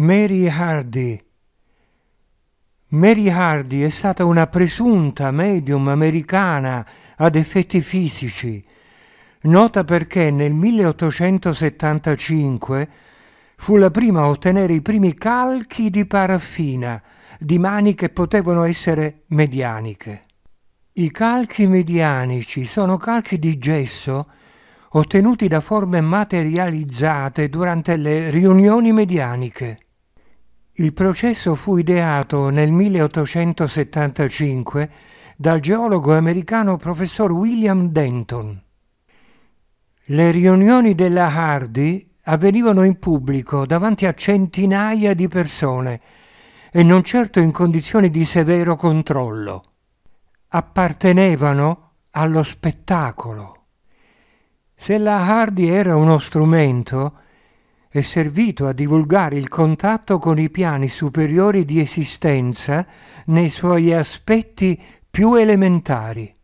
Mary Hardy. Mary Hardy è stata una presunta medium americana ad effetti fisici, nota perché nel 1875 fu la prima a ottenere i primi calchi di paraffina, di mani che potevano essere medianiche. I calchi medianici sono calchi di gesso ottenuti da forme materializzate durante le riunioni medianiche. Il processo fu ideato nel 1875 dal geologo americano professor William Denton. Le riunioni della Hardy avvenivano in pubblico davanti a centinaia di persone e non certo in condizioni di severo controllo. Appartenevano allo spettacolo. Se la Hardy era uno strumento, è servito a divulgare il contatto con i piani superiori di esistenza nei suoi aspetti più elementari.